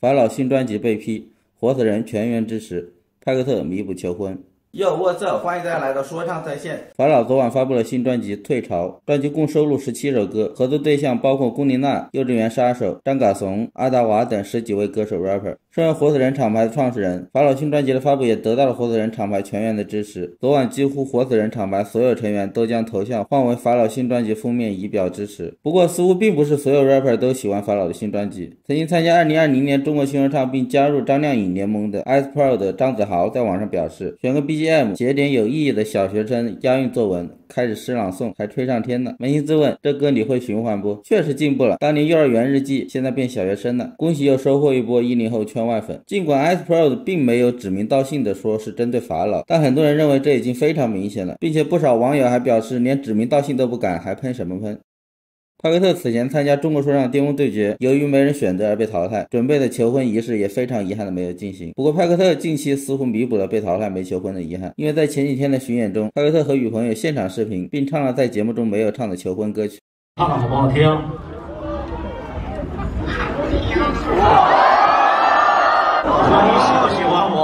法老新专辑被批，活死人全员支持，派克特弥补求婚。哟，我操，欢迎大家来到说唱在线。法老昨晚发布了新专辑《退潮》，专辑共收录十七首歌，合作对象包括龚琳娜、幼稚园杀手、张嘎怂、阿达娃等十几位歌手、rapper。身为活死人厂牌的创始人，法老新专辑的发布也得到了活死人厂牌全员的支持。昨晚几乎活死人厂牌所有成员都将头像换为法老新专辑封面，以表支持。不过，似乎并不是所有 rapper 都喜欢法老的新专辑。曾经参加2020年中国新说唱并加入张靓颖联盟的 Ice p r o l 的张子豪在网上表示：“选个 B。” G M 写点有意义的小学生押韵作文，开始诗朗诵，还吹上天了。扪心自问，这歌你会循环不？确实进步了，当年幼儿园日记，现在变小学生了。恭喜又收获一波一零后圈外粉。尽管 X Pro 并没有指名道姓的说是针对法老，但很多人认为这已经非常明显了，并且不少网友还表示，连指名道姓都不敢，还喷什么喷？派克特此前参加《中国说唱巅峰对决》，由于没人选择而被淘汰，准备的求婚仪式也非常遗憾的没有进行。不过，派克特近期似乎弥补了被淘汰没求婚的遗憾，因为在前几天的巡演中，派克特和女朋友现场视频，并唱了在节目中没有唱的求婚歌曲。唱好不好听？你不喜欢我？